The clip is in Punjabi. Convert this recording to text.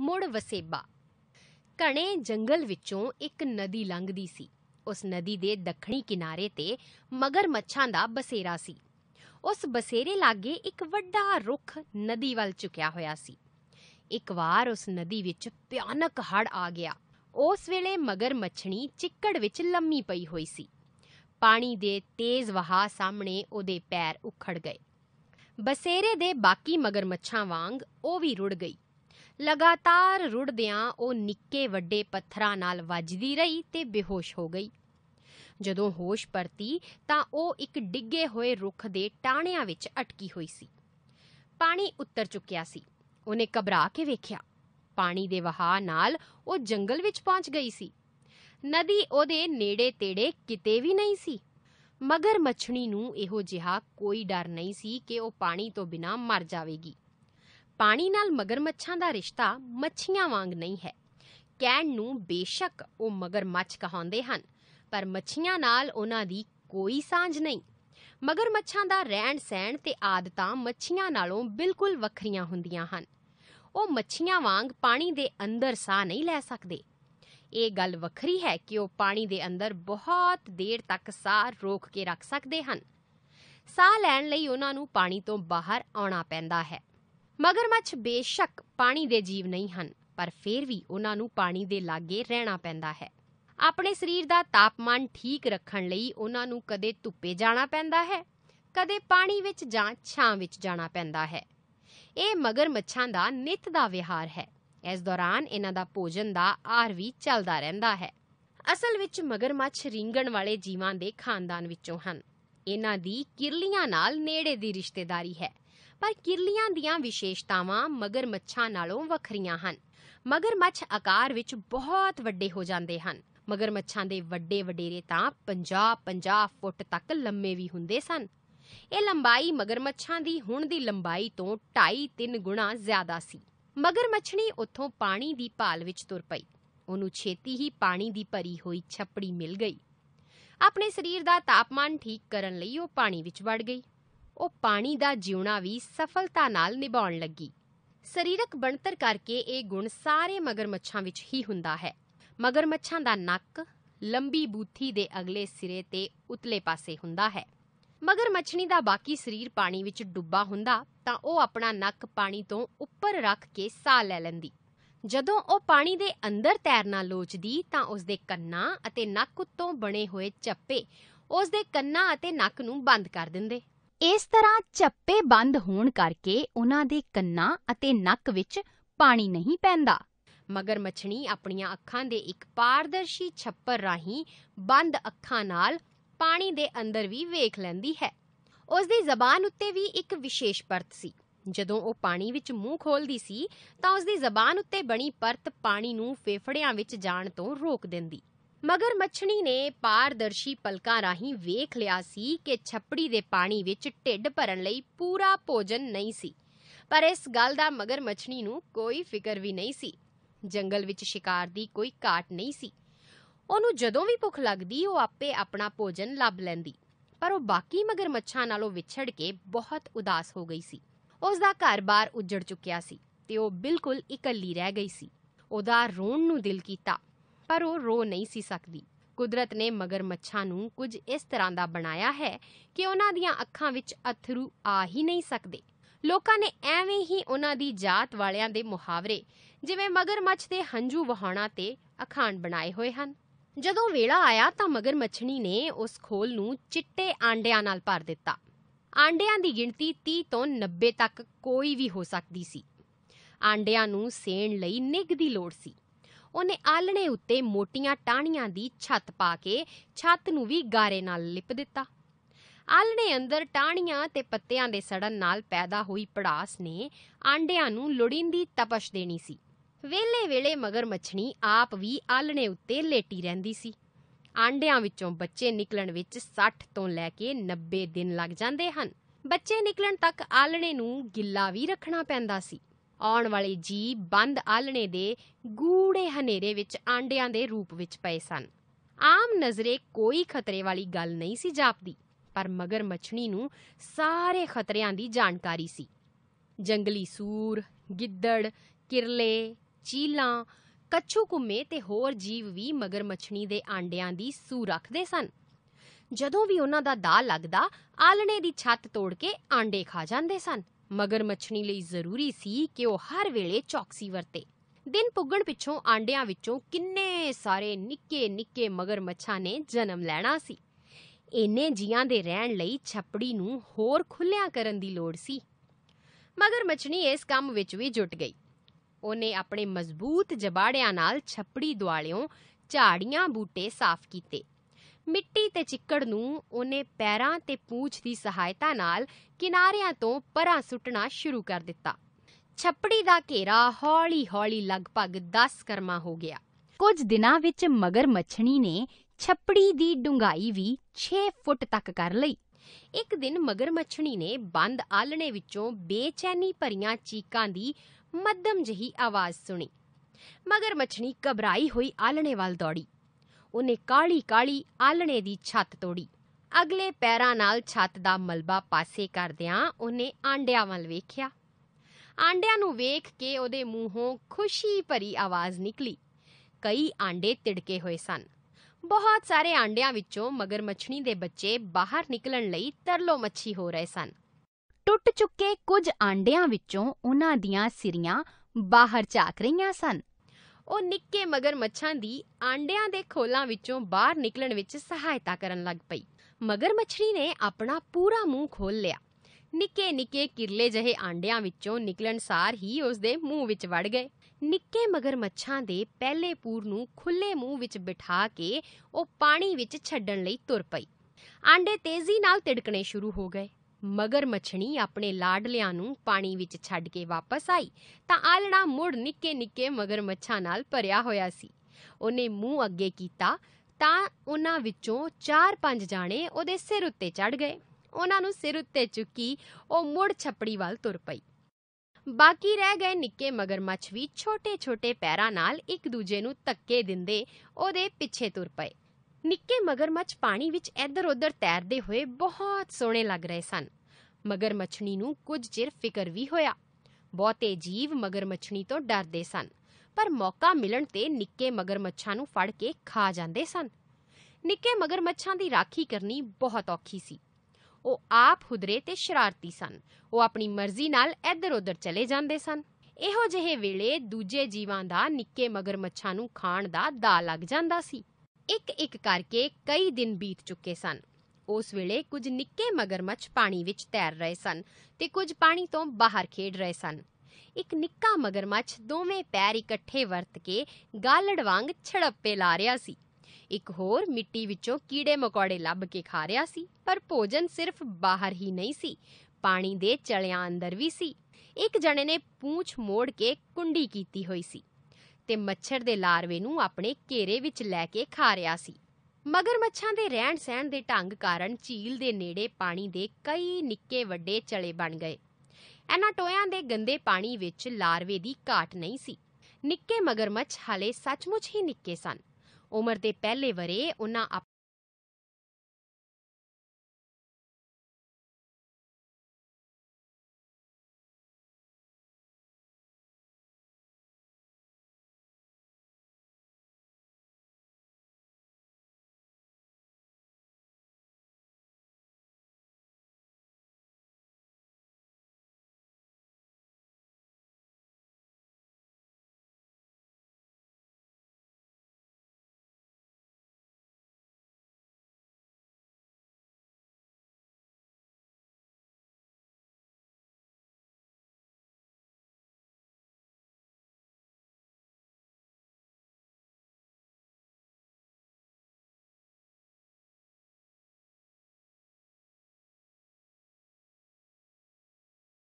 ਮੁੜ ਵਸੇਬਾ ਘਣੇ ਜੰਗਲ ਵਿੱਚੋਂ ਇੱਕ ਨਦੀ ਲੰਘਦੀ ਸੀ ਉਸ ਨਦੀ ਦੇ ਦੱਖਣੀ ਕਿਨਾਰੇ ਤੇ ਮਗਰਮੱਛਾਂ ਦਾ ਬਸੇਰਾ ਸੀ ਉਸ ਬਸੇਰੇ ਲਾਗੇ ਇੱਕ ਵੱਡਾ ਰੁੱਖ ਨਦੀ ਵੱਲ ਝੁਕਿਆ ਹੋਇਆ ਸੀ ਇੱਕ ਵਾਰ ਉਸ ਨਦੀ ਵਿੱਚ ਭਿਆਨਕ ਹੜ ਆ ਗਿਆ ਉਸ ਵੇਲੇ ਮਗਰਮੱਛਣੀ ਚਿੱਕੜ ਵਿੱਚ ਲੰਮੀ ਪਈ ਹੋਈ ਸੀ ਪਾਣੀ ਦੇ ਤੇਜ਼ ਵਹਾਅ ਸਾਹਮਣੇ ਉਹਦੇ ਪੈਰ ਉਖੜ ਗਏ ਬਸੇਰੇ ਦੇ ਬਾਕੀ ਮਗਰਮੱਛਾਂ ਵਾਂਗ ਉਹ ਵੀ ਰੁੜ ਗਈ ਲਗਾਤਾਰ ਰੁੜਦਿਆਂ ਉਹ ਨਿੱਕੇ ਵੱਡੇ ਪੱਥਰਾਂ ਨਾਲ ਵੱਜਦੀ ਰਹੀ ਤੇ ਬੇਹੋਸ਼ ਹੋ ਗਈ ਜਦੋਂ ਹੋਸ਼ ਪਰਤੀ ਤਾਂ ਉਹ ਇੱਕ ਡਿੱਗੇ ਹੋਏ ਰੁੱਖ ਦੇ ਟਾਣਿਆਂ ਵਿੱਚ ਅਟਕੀ ਹੋਈ ਸੀ ਪਾਣੀ ਉੱਤਰ ਚੁੱਕਿਆ ਸੀ ਉਹਨੇ ਘਬਰਾ ਕੇ ਵੇਖਿਆ ਪਾਣੀ ਦੇ ਵਹਾਅ ਨਾਲ ਉਹ ਜੰਗਲ ਵਿੱਚ ਪਹੁੰਚ ਗਈ ਸੀ ਨਦੀ ਉਹਦੇ ਨੇੜੇ-ਤੇੜੇ ਕਿਤੇ ਵੀ ਨਹੀਂ ਸੀ ਮਗਰ ਮੱਛਣੀ ਨੂੰ ਇਹੋ ਜਿਹਾ ਕੋਈ ਡਰ ਨਹੀਂ ਸੀ ਕਿ ਉਹ ਪਾਣੀ ਤੋਂ ਬਿਨਾ ਮਰ ਜਾਵੇਗੀ ਪਾਣੀ ਨਾਲ ਮਗਰਮੱਛਾਂ ਦਾ ਰਿਸ਼ਤਾ ਮੱਛੀਆਂ ਵਾਂਗ ਨਹੀਂ ਹੈ ਕਹਿਣ ਨੂੰ ਬੇਸ਼ੱਕ ਉਹ ਮਗਰਮੱਛ ਕਹਾਉਂਦੇ ਹਨ ਪਰ ਮੱਛੀਆਂ ਨਾਲ ਉਹਨਾਂ ਦੀ ਕੋਈ ਸਾਂਝ ਨਹੀਂ ਮਗਰਮੱਛਾਂ ਦਾ ਰਹਿਣ ਸਹਿਣ ਤੇ ਆਦਤਾਂ ਮੱਛੀਆਂ ਨਾਲੋਂ ਬਿਲਕੁਲ ਵੱਖਰੀਆਂ ਹੁੰਦੀਆਂ ਹਨ ਉਹ ਮੱਛੀਆਂ ਵਾਂਗ ਪਾਣੀ ਦੇ ਅੰਦਰ ਸਾਹ ਨਹੀਂ ਲੈ ਸਕਦੇ ਇਹ ਗੱਲ ਵੱਖਰੀ ਹੈ ਕਿ ਉਹ ਪਾਣੀ ਦੇ ਅੰਦਰ ਬਹੁਤ ਦੇਰ ਤੱਕ ਸਾਹ ਰੋਕ ਕੇ ਰੱਖ ਸਕਦੇ ਹਨ ਸਾਹ ਲੈਣ ਲਈ ਉਹਨਾਂ ਨੂੰ ਪਾਣੀ ਤੋਂ ਬਾਹਰ ਆਉਣਾ ਪੈਂਦਾ ਹੈ ਮਗਰਮੱਛ ਬੇਸ਼ੱਕ ਪਾਣੀ ਦੇ ਜੀਵ ਨਹੀਂ ਹਨ ਪਰ ਫੇਰ ਵੀ ਉਹਨਾਂ ਨੂੰ ਪਾਣੀ ਦੇ ਲਾਗੇ ਰਹਿਣਾ ਪੈਂਦਾ ਹੈ ਆਪਣੇ ਸਰੀਰ ਦਾ ਤਾਪਮਾਨ ਠੀਕ ਰੱਖਣ ਲਈ ਉਹਨਾਂ ਨੂੰ ਕਦੇ ਧੁੱਪੇ ਜਾਣਾ ਪੈਂਦਾ ਹੈ ਕਦੇ ਪਾਣੀ ਵਿੱਚ ਜਾਂ ਛਾਂ ਵਿੱਚ ਜਾਣਾ ਪੈਂਦਾ ਹੈ ਇਹ ਮਗਰਮੱਛਾਂ ਦਾ ਨਿਤ ਦਾ ਵਿਹਾਰ ਹੈ ਇਸ ਦੌਰਾਨ ਇਹਨਾਂ ਦਾ ਭੋਜਨ ਦਾ ਆਰ ਵੀ ਚੱਲਦਾ ਰਹਿੰਦਾ ਹੈ ਅਸਲ ਵਿੱਚ ਮਗਰਮੱਛ ਰਿੰਗਣ ਵਾਲੇ ਜੀਵਾਂ ਦੇ ਖਾਨਦਾਨ ਵਿੱਚੋਂ ਹਨ ਇਹਨਾਂ ਦੀ ਕਿਰਲੀਆਂ ਨਾਲ ਨੇੜੇ ਦੀ ਰਿਸ਼ਤੇਦਾਰੀ ਹੈ ਪਰ ਕਿਰਲੀਆਂ ਦੀਆਂ ਵਿਸ਼ੇਸ਼ਤਾਵਾਂ ਮਗਰਮੱਛਾਂ ਨਾਲੋਂ ਵੱਖਰੀਆਂ ਹਨ ਮਗਰਮੱਛ ਆਕਾਰ ਵਿੱਚ ਬਹੁਤ ਵੱਡੇ ਹੋ ਜਾਂਦੇ ਹਨ ਮਗਰਮੱਛਾਂ ਦੇ ਵੱਡੇ ਵਡੇਰੇ ਤਾਂ 50-50 ਫੁੱਟ ਤੱਕ ਲੰਮੇ ਵੀ ਹੁੰਦੇ ਸਨ ਇਹ ਲੰਬਾਈ ਮਗਰਮੱਛਾਂ ਦੀ ਹੁਣ ਦੀ ਲੰਬਾਈ ਤੋਂ 2.5-3 ਗੁਣਾ ਜ਼ਿਆਦਾ ਸੀ ਮਗਰਮੱਛਣੀ ਉੱਥੋਂ ਪਾਣੀ ਦੀ ਭਾਲ ਵਿੱਚ ਤੁਰ ਪਈ ਉਹਨੂੰ ਛੇਤੀ ਹੀ ਪਾਣੀ ਦੀ ਭਰੀ ਹੋਈ ਛੱਪੜੀ ਮਿਲ ਗਈ ਆਪਣੇ ਸਰੀਰ ਦਾ ਤਾਪਮਾਨ ਠੀਕ ਕਰਨ ਲਈ ਉਹ ਪਾਣੀ ਵਿੱਚ ਵੜ ਗਈ ਉਹ ਪਾਣੀ ਦਾ ਜਿਉਣਾ ਵੀ ਸਫਲਤਾ ਨਾਲ ਨਿਭਾਉਣ ਲੱਗੀ ਸਰੀਰਕ ਬਣਤਰ ਕਰਕੇ ਇਹ ਗੁਣ ਸਾਰੇ ਮਗਰਮੱਛਾਂ ਵਿੱਚ ਹੀ ਹੁੰਦਾ ਹੈ ਮਗਰਮੱਛਾਂ ਦਾ ਨੱਕ ਲੰਬੀ ਬੂਥੀ ਦੇ ਅਗਲੇ ਸਿਰੇ ਤੇ ਉਤਲੇ ਪਾਸੇ ਹੁੰਦਾ ਹੈ ਮਗਰਮੱਛਣੀ ਦਾ ਬਾਕੀ ਸਰੀਰ ਪਾਣੀ ਵਿੱਚ ਡੁੱਬਾ ਹੁੰਦਾ ਤਾਂ ਉਹ ਆਪਣਾ ਨੱਕ ਪਾਣੀ ਤੋਂ ਉੱਪਰ ਰੱਖ ਕੇ ਸਾਹ ਲੈ ਲੈਂਦੀ ਜਦੋਂ ਉਹ ਪਾਣੀ ਦੇ ਅੰਦਰ ਤੈਰਨਾ ਲੋਚਦੀ ਤਾਂ ਉਸ ਦੇ ਕੰਨਾਂ ਅਤੇ ਨੱਕ ਉੱਤੋਂ ਬਣੇ ਹੋਏ ਚੱਪੇ ਉਸ ਦੇ ਕੰਨਾਂ ਅਤੇ ਨੱਕ ਨੂੰ ਬੰਦ ਕਰ ਦਿੰਦੇ ਇਸ ਤਰ੍ਹਾਂ ਚੱਪੇ ਬੰਦ ਹੋਣ ਕਰਕੇ ਉਹਨਾਂ ਦੇ ਕੰਨਾਂ ਅਤੇ ਨੱਕ ਵਿੱਚ ਪਾਣੀ ਨਹੀਂ ਪੈਂਦਾ ਮਗਰ ਮੱਛਣੀ ਆਪਣੀਆਂ ਅੱਖਾਂ ਦੇ ਇੱਕ ਪਾਰਦਰਸ਼ੀ ਛੱਪਰ ਰਾਹੀਂ ਬੰਦ ਅੱਖਾਂ ਨਾਲ ਪਾਣੀ ਦੇ ਅੰਦਰ ਵੀ ਵੇਖ ਲੈਂਦੀ ਹੈ ਉਸ ਦੀ ਜ਼ਬਾਨ ਉੱਤੇ ਵੀ ਇੱਕ ਵਿਸ਼ੇਸ਼ ਪਰਤ ਸੀ ਜਦੋਂ ਉਹ ਪਾਣੀ ਵਿੱਚ ਮੂੰਹ ਖੋਲਦੀ ਸੀ ਤਾਂ ਉਸ ਦੀ ਜ਼ਬਾਨ ਉੱਤੇ ਬਣੀ ਪਰਤ ਪਾਣੀ ਨੂੰ ਫੇਫੜਿਆਂ ਵਿੱਚ ਜਾਣ ਤੋਂ ਰੋਕ ਦਿੰਦੀ ਮਗਰ ਮੱਛਣੀ ਨੇ ਪਾਰਦਰਸ਼ੀ ਪਲਕਾਂ ਰਾਹੀਂ ਵੇਖ ਲਿਆ ਸੀ ਕਿ ਛੱਪੜੀ ਦੇ ਪਾਣੀ ਵਿੱਚ ਢਿੱਡ ਭਰਨ ਲਈ ਪੂਰਾ ਭੋਜਨ ਨਹੀਂ ਸੀ ਪਰ ਇਸ ਗੱਲ ਦਾ ਮਗਰ ਮੱਛਣੀ ਨੂੰ ਕੋਈ ਫਿਕਰ ਵੀ ਨਹੀਂ ਸੀ ਜੰਗਲ ਵਿੱਚ ਸ਼ਿਕਾਰ ਦੀ ਕੋਈ ਘਾਟ ਨਹੀਂ ਸੀ ਉਹਨੂੰ ਜਦੋਂ ਵੀ ਭੁੱਖ ਲੱਗਦੀ ਉਹ ਆਪੇ ਆਪਣਾ ਭੋਜਨ ਲੱਭ ਲੈਂਦੀ ਪਰ ਉਹ ਬਾਕੀ ਮਗਰ ਮੱਛਾਂ ਨਾਲੋਂ ਵਿਛੜ ਕੇ ਬਹੁਤ ਉਦਾਸ ਹੋ ਗਈ ਸੀ ਉਸ ਦਾ ਘਰ-ਬਾਰ ਉੱਜੜ ਚੁੱਕਿਆ ਸੀ ਤੇ ਉਹ ਬਿਲਕੁਲ ਇਕੱਲੀ ਰਹਿ ਗਈ ਸੀ ਉਹਦਾ ਰੋਣ ਨੂੰ ਦਿਲ ਕੀਤਾ ਪਰ ਉਹ ਰੋ ਨਹੀਂ ਸੀ ਸਕਦੀ ਕੁਦਰਤ ਨੇ ਮਗਰਮੱਛਾਂ ਨੂੰ ਕੁਝ ਇਸ ਤਰ੍ਹਾਂ ਦਾ ਬਣਾਇਆ ਹੈ ਕਿ ਉਹਨਾਂ ਦੀਆਂ ਅੱਖਾਂ ਵਿੱਚ ਅਥਰੂ ਆ ਹੀ ਨਹੀਂ ਸਕਦੇ ਲੋਕਾਂ ਨੇ ਐਵੇਂ ਹੀ ਉਹਨਾਂ ਦੀ ਜਾਤ ਵਾਲਿਆਂ ਦੇ ਮੁਹਾਵਰੇ ਜਿਵੇਂ ਮਗਰਮੱਛ ਦੇ ਹੰਝੂ ਵਹਾਉਣਾ ਤੇ ਅਖਾਣ ਬਣਾਏ ਹੋਏ ਹਨ ਜਦੋਂ ਵੇਲਾ ਆਇਆ ਤਾਂ ਮਗਰਮੱਛਣੀ ਨੇ ਉਸ ਖੋਲ ਨੂੰ ਚਿੱਟੇ ਆਂਡਿਆਂ ਨਾਲ ਭਰ ਦਿੱਤਾ ਆਂਡਿਆਂ ਦੀ ਗਿਣਤੀ 30 ਤੋਂ 90 ਤੱਕ ਕੋਈ ਵੀ ਹੋ ਸਕਦੀ ਸੀ ਆਂਡਿਆਂ ਨੂੰ ਸੇਣ ਲਈ ਨਿਗ ਦੀ ਲੋੜ ਸੀ ਉਹਨੇ ਆਲਣੇ ਉੱਤੇ ਮੋਟੀਆਂ ਟਾਹਣੀਆਂ ਦੀ ਛੱਤ ਪਾ ਕੇ ਛੱਤ ਨੂੰ ਵੀ ਗਾਰੇ ਨਾਲ ਲਿਪ ਦਿੱਤਾ ਆਲਣੇ ਅੰਦਰ ਟਾਹਣੀਆਂ ਤੇ ਪੱਤਿਆਂ ਦੇ ਸੜਨ ਨਾਲ ਪੈਦਾ ਹੋਈ ਪੜਾਸ ਨੇ ਆਂਡਿਆਂ ਨੂੰ ਲੋੜੀਂਦੀ ਤਪਸ਼ ਦੇਣੀ ਸੀ ਵੇਲੇ ਵੇਲੇ ਮਗਰ ਮੱਛਣੀ ਆਪ ਵੀ ਆਲਣੇ ਉੱਤੇ ਲੇਟੀ ਰਹਿੰਦੀ ਸੀ ਆਂਡਿਆਂ ਵਿੱਚੋਂ ਬੱਚੇ ਨਿਕਲਣ ਵਿੱਚ 60 ਤੋਂ ਲੈ ਕੇ 90 ਦਿਨ ਲੱਗ ਜਾਂਦੇ ਹਨ ਬੱਚੇ ਨਿਕਲਣ ਤੱਕ ਆਲਣੇ ਨੂੰ ਗਿੱਲਾ ਵੀ ਰੱਖਣਾ ਪੈਂਦਾ ਸੀ ਆਉਣ ਵਾਲੇ ਜੀ ਬੰਦ ਆਲਣੇ ਦੇ ਗੂੜੇ ਹਨੇਰੇ ਵਿੱਚ ਆਂਡਿਆਂ ਦੇ ਰੂਪ ਵਿੱਚ ਪਏ ਸਨ ਆਮ ਨਜ਼ਰੇ ਕੋਈ ਖਤਰੇ ਵਾਲੀ ਗੱਲ ਨਹੀਂ ਸੀ ਜਾਪਦੀ ਪਰ ਮਗਰ ਮੱਛਣੀ ਨੂੰ ਸਾਰੇ ਖਤਰਿਆਂ ਦੀ ਜਾਣਕਾਰੀ ਸੀ ਜੰਗਲੀ ਸੂਰ ਗਿੱਦੜ ਕਿਰਲੇ ਚੀਲਾ ਕੱਛੂ ਕੁੰਮੇ ਤੇ ਹੋਰ ਜੀਵ ਵੀ ਮਗਰ ਮੱਛਣੀ ਦੇ ਆਂਡਿਆਂ ਦੀ ਸੂ ਰੱਖਦੇ ਸਨ ਜਦੋਂ ਵੀ ਉਹਨਾਂ ਦਾ ਦਾ ਲੱਗਦਾ ਆਲਣੇ ਦੀ ਛੱਤ ਤੋੜ ਕੇ ਆਂਡੇ ਖਾ ਜਾਂਦੇ ਸਨ ਮਗਰ ਮੱਛਣੀ ਲਈ ਜ਼ਰੂਰੀ ਸੀ ਕਿ ਉਹ ਹਰ ਵੇਲੇ ਚੌਕਸੀ ਵਰਤੇ ਦਿਨ ਪੁੱਗਣ ਪਿੱਛੋਂ ਆਂਡਿਆਂ ਵਿੱਚੋਂ ਕਿੰਨੇ ਸਾਰੇ ਨਿੱਕੇ ਨਿੱਕੇ ਮੱਛਾਂ ਨੇ ਜਨਮ ਲੈਣਾ ਸੀ ਇੰਨੇ ਜੀਆਂ ਦੇ ਰਹਿਣ ਲਈ ਛੱਪੜੀ ਨੂੰ ਹੋਰ ਖੁੱਲਿਆ ਕਰਨ ਦੀ ਲੋੜ ਸੀ ਮਗਰਮੱਛਣੀ ਇਸ ਕੰਮ ਵਿੱਚ ਵੀ ਜੁਟ ਗਈ ਉਹਨੇ ਆਪਣੇ ਮਜ਼ਬੂਤ ਜਬਾੜਿਆਂ ਨਾਲ ਛੱਪੜੀ ਦੁਆਲਿਓਂ ਝਾੜੀਆਂ ਬੂਟੇ ਸਾਫ਼ ਕੀਤੇ ਮਿੱਟੀ ਤੇ ਚਿੱਕੜ ਨੂੰ ਉਹਨੇ ਪੈਰਾਂ ਤੇ ਪੂਛ ਦੀ ਸਹਾਇਤਾ ਨਾਲ ਕਿਨਾਰਿਆਂ ਤੋਂ ਪਰਾਂ ਸੁੱਟਣਾ ਸ਼ੁਰੂ ਕਰ ਦਿੱਤਾ ਛੱਪੜੀ ਦਾ ਘੇਰਾ ਹੌਲੀ-ਹੌਲੀ ਲਗਭਗ 10 ਕਰਮਾ ਹੋ ਗਿਆ ਕੁਝ ਦਿਨਾਂ ਵਿੱਚ ਮਗਰ ਮੱਛਣੀ ਨੇ ਛੱਪੜੀ ਦੀ ਡੁੰਗਾਈ ਵੀ 6 ਫੁੱਟ ਤੱਕ ਕਰ ਲਈ ਇੱਕ ਦਿਨ ਮਗਰ ਮੱਛਣੀ ਨੇ ਬੰਦ ਆਲਣੇ ਵਿੱਚੋਂ ਬੇਚੈਨੀ ਭਰੀਆਂ ਚੀਕਾਂ ਦੀ ਮੱਧਮ ਜਹੀ ਆਵਾਜ਼ ਸੁਣੀ ਮਗਰ ਮੱਛਣੀ ਘਬਰਾਈ ਹੋਈ ਆਲਣੇ ਵੱਲ ਦੌੜੀ ਉਹਨੇ ਕਾਲੀ-ਕਾਲੀ ਆਲਣੇ ਦੀ ਛੱਤ ਤੋੜੀ ਅਗਲੇ ਪੈਰਾਂ ਨਾਲ ਛੱਤ ਦਾ ਮਲਬਾ ਪਾਸੇ ਕਰਦਿਆਂ ਉਹਨੇ ਆਂਡਿਆਂ ਵੱਲ ਵੇਖਿਆ ਆਂਡਿਆਂ ਨੂੰ ਵੇਖ ਕੇ ਉਹਦੇ ਮੂੰਹੋਂ ਖੁਸ਼ੀ ਭਰੀ ਆਵਾਜ਼ ਨਿਕਲੀ ਕਈ ਆਂਡੇ ਤਿੜਕੇ ਹੋਏ ਸਨ ਬਹੁਤ ਸਾਰੇ ਆਂਡਿਆਂ ਵਿੱਚੋਂ ਮਗਰਮੱਛਣੀ ਦੇ ਬੱਚੇ ਬਾਹਰ ਨਿਕਲਣ ਲਈ ਤਰਲੋ ਮੱਛੀ ਹੋ ਰਹੇ ਸਨ ਟੁੱਟ ਚੁੱਕੇ ਕੁਝ ਆਂਡਿਆਂ ਵਿੱਚੋਂ ਉਹਨਾਂ ਦੀਆਂ ਸਿਰੀਆਂ ਬਾਹਰ ਝਾਕ ਰਹੀਆਂ ਸਨ ਉਹ ਨਿੱਕੇ ਮਗਰਮੱਛਾਂ ਦੀ ਆਂਡਿਆਂ ਦੇ ਖੋਲਾਂ ਵਿੱਚੋਂ ਬਾਹਰ ਨਿਕਲਣ ਵਿੱਚ ਸਹਾਇਤਾ ਕਰਨ ਲੱਗ ਪਈ ਮਗਰਮੱਛੀ ਨੇ ਆਪਣਾ ਪੂਰਾ ਮੂੰਹ ਖੋਲ ਲਿਆ ਨਿੱਕੇ ਨਿੱਕੇ ਕਿਰਲੇ ਜਿਹੇ ਆਂਡਿਆਂ ਵਿੱਚੋਂ ਨਿਕਲਣ ਸਾਰ ਹੀ ਉਸ ਦੇ ਮੂੰਹ ਵਿੱਚ ਵੜ ਗਏ ਨਿੱਕੇ ਮਗਰਮੱਛਾਂ ਦੇ ਪਹਿਲੇ ਪੂਰ ਨੂੰ ਖੁੱਲੇ ਮੂੰਹ ਵਿੱਚ ਬਿਠਾ ਕੇ ਉਹ ਪਾਣੀ ਵਿੱਚ ਛੱਡਣ ਲਈ ਤੁਰ ਪਈ ਆਂਡੇ ਤੇਜ਼ੀ ਨਾਲ ਟਿੜਕਣੇ ਸ਼ੁਰੂ ਹੋ ਗਏ ਮਗਰ ਮੱਛਣੀ ਆਪਣੇ ਲਾਡਲਿਆਂ ਨੂੰ ਪਾਣੀ ਵਿੱਚ ਛੱਡ ਕੇ ਵਾਪਸ ਆਈ ਤਾਂ ਆਲਣਾ ਮੁੜ ਨਿੱਕੇ ਨਿੱਕੇ ਮਗਰ ਮੱਛਾਂ ਨਾਲ ਭਰਿਆ ਹੋਇਆ ਸੀ ਉਹਨੇ ਮੂੰਹ ਅੱਗੇ ਕੀਤਾ ਤਾਂ ਉਹਨਾਂ ਵਿੱਚੋਂ 4-5 ਜਾਣੇ ਉਹਦੇ ਸਿਰ ਉੱਤੇ ਚੜ ਗਏ ਉਹਨਾਂ ਨੂੰ ਸਿਰ ਉੱਤੇ ਚੁੱਕੀ ਉਹ ਮੁੜ ਛੱਪੜੀ ਵੱਲ ਤੁਰ ਪਈ ਬਾਕੀ ਰਹਿ ਗਏ ਨਿੱਕੇ ਮਗਰਮੱਛ ਵੀ ਛੋਟੇ-ਛੋਟੇ ਪੈਰਾਂ ਨਾਲ ਇੱਕ ਦੂਜੇ ਨੂੰ ਧੱਕੇ ਦਿੰਦੇ ਉਹਦੇ ਪਿੱਛੇ ਤੁਰ ਪਏ ਨਿੱਕੇ ਮਗਰਮੱਛ ਪਾਣੀ ਵਿੱਚ ਇੱਧਰ-ਉੱਧਰ ਤੈਰਦੇ ਹੋਏ ਬਹੁਤ ਸੋਹਣੇ ਲੱਗ ਰਹੇ ਸਨ ਮਗਰਮੱਛਣੀ ਨੂੰ ਕੁਝ ਚਿਰ ਫਿਕਰ ਵੀ ਹੋਇਆ ਬਹੁਤੇ ਜੀਵ ਮਗਰਮੱਛਣੀ ਤੋਂ ਡਰਦੇ ਸਨ ਪਰ ਮੌਕਾ ਮਿਲਣ ਤੇ ਨਿੱਕੇ ਮਗਰਮੱਛਾਂ ਨੂੰ ਫੜ ਕੇ ਖਾ ਜਾਂਦੇ ਸਨ ਨਿੱਕੇ ਮਗਰਮੱਛਾਂ ਦੀ ਰਾਖੀ ਕਰਨੀ ਬਹੁਤ ਔਖੀ ਸੀ ਉਹ ਆਪ ਹੁਦਰੇ ਤੇ ਸ਼ਰਾਰਤੀ ਸਨ ਉਹ ਆਪਣੀ ਮਰਜ਼ੀ ਨਾਲ ਇੱਧਰ-ਉੱਧਰ ਚਲੇ ਜਾਂਦੇ ਸਨ ਇਹੋ ਜਿਹੇ ਵੇਲੇ ਦੂਜੇ ਜੀਵਾਂ ਦਾ ਨਿੱਕੇ ਮਗਰਮੱਛਾਂ ਨੂੰ ਖਾਣ ਦਾ ਦਾ ਲੱਗ ਜਾਂਦਾ ਸੀ ਇੱਕ-ਇੱਕ ਕਰਕੇ ਕਈ ਦਿਨ ਬੀਤ ਚੁੱਕੇ ਸਨ ਉਸ ਵੇਲੇ ਕੁਝ ਨਿੱਕੇ ਮਗਰਮੱਛ ਪਾਣੀ ਵਿੱਚ ਤੈਰ ਰਹੇ ਸਨ ਤੇ ਕੁਝ ਪਾਣੀ ਤੋਂ ਬਾਹਰ ਖੇਡ ਰਹੇ ਸਨ ਇੱਕ ਨਿੱਕਾ ਮਗਰਮੱਛ ਦੋਵੇਂ ਪੈਰ ਇਕੱਠੇ ਵਰਤ ਕੇ ਗਾਲੜ ਵਾਂਗ ਛੜੱਪੇ ਲਾ ਰਿਹਾ ਸੀ ਇੱਕ ਹੋਰ ਮਿੱਟੀ ਵਿੱਚੋਂ ਕੀੜੇ ਮਕੌੜੇ ਲੱਭ ਕੇ ਖਾ ਰਿਹਾ ਸੀ ਪਰ ਭੋਜਨ ਸਿਰਫ ਬਾਹਰ ਹੀ ਨਹੀਂ ਸੀ ਪਾਣੀ ਦੇ ਚਲਿਆਂ ਅੰਦਰ ਵੀ ਸੀ ਇੱਕ ਜਣੇ ਨੇ ਪੂੰਛ ਮੋੜ ਕੇ ਕੁੰਡੀ ਕੀਤੀ ਹੋਈ ਸੀ ਤੇ ਮੱਛਰ ਦੇ ਲਾਰਵੇ ਨੂੰ ਆਪਣੇ ਘੇਰੇ ਵਿੱਚ ਲੈ ਕੇ ਖਾ ਰਿਹਾ ਸੀ ਮਗਰਮੱਛਾਂ ਦੇ ਰਹਿਣ ਸਹਿਣ ਦੇ ਢੰਗ ਕਾਰਨ ਝੀਲ ਦੇ ਨੇੜੇ ਪਾਣੀ ਦੇ ਕਈ ਨਿੱਕੇ ਵੱਡੇ ਚਲੇ ਬਣ ਗਏ ਇਹਨਾਂ ਟੋਇਆਂ ਦੇ ਗੰਦੇ ਪਾਣੀ ਵਿੱਚ ਲਾਰਵੇ ਦੀ ਘਾਟ ਨਹੀਂ ਸੀ ਨਿੱਕੇ ਮਗਰਮੱਛ ਹਲੇ ਸੱਚਮੁੱਚ ਹੀ ਨਿੱਕੇ ਸਨ ਉਮਰ ਦੇ ਪਹਿਲੇ ਵਰੇ ਉਹਨਾਂ